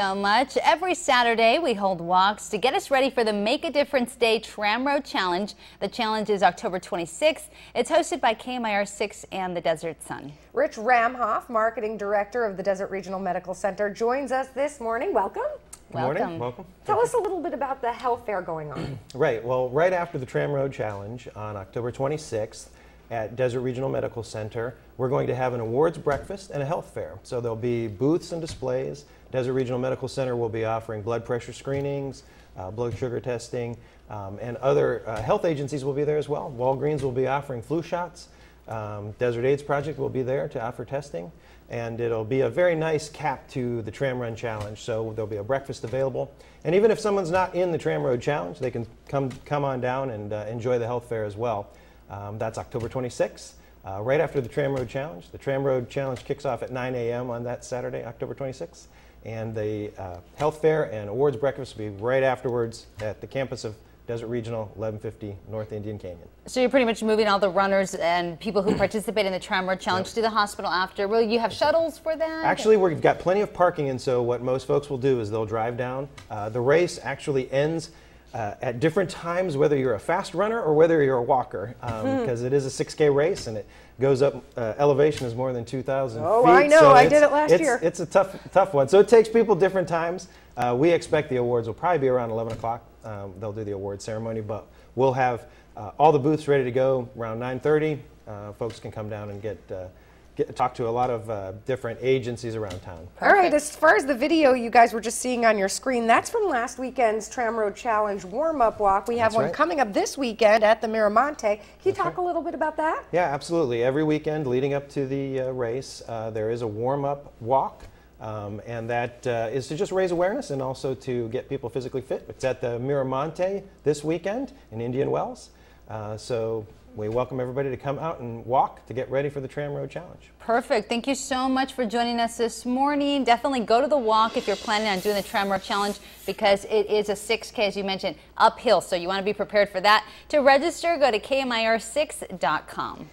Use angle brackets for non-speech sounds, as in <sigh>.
so much. Every Saturday, we hold walks to get us ready for the Make a Difference Day Tramroad Challenge. The challenge is October 26th. It's hosted by KMIR 6 and the Desert Sun. Rich Ramhoff, Marketing Director of the Desert Regional Medical Center, joins us this morning. Welcome. Good Welcome. Morning. Welcome. Tell us a little bit about the health fair going on. <clears throat> right. Well, right after the Tramroad Challenge on October 26th, at Desert Regional Medical Center. We're going to have an awards breakfast and a health fair. So there'll be booths and displays. Desert Regional Medical Center will be offering blood pressure screenings, uh, blood sugar testing, um, and other uh, health agencies will be there as well. Walgreens will be offering flu shots. Um, Desert AIDS Project will be there to offer testing, and it'll be a very nice cap to the Tram Run Challenge. So there'll be a breakfast available, and even if someone's not in the Tram Road Challenge, they can come come on down and uh, enjoy the health fair as well. Um, that's October 26th, uh, right after the Tramroad Challenge. The Tramroad Challenge kicks off at 9 a.m. on that Saturday, October 26th. And the uh, health fair and awards breakfast will be right afterwards at the campus of Desert Regional, 1150 North Indian Canyon. So you're pretty much moving all the runners and people who <clears throat> participate in the Tramroad Challenge yep. to the hospital after. Will you have shuttles for them? Actually, we've got plenty of parking, and so what most folks will do is they'll drive down. Uh, the race actually ends uh, at different times, whether you're a fast runner or whether you're a walker, because um, hmm. it is a 6K race and it goes up. Uh, elevation is more than 2,000 oh, feet. I know. So I did it last it's, year. It's a tough, tough one. So it takes people different times. Uh, we expect the awards will probably be around 11 o'clock. Um, they'll do the award ceremony, but we'll have uh, all the booths ready to go around 9:30. Uh, folks can come down and get uh, get, talk to a lot of uh, different agencies around town. Perfect. All right, as far as the video you guys were just seeing on your screen, that's from last weekend's Tramroad Challenge warm-up walk. We have that's one right. coming up this weekend at the Miramonte. Can you that's talk right. a little bit about that? Yeah, absolutely. Every weekend leading up to the uh, race, uh, there is a warm-up walk. Um, and that uh, is to just raise awareness and also to get people physically fit. It's at the Miramonte this weekend in Indian Wells. Uh, so we welcome everybody to come out and walk to get ready for the Tram Road Challenge. Perfect. Thank you so much for joining us this morning. Definitely go to the walk if you're planning on doing the Tram Road Challenge because it is a 6K, as you mentioned, uphill. So you want to be prepared for that. To register, go to KMIR6.com.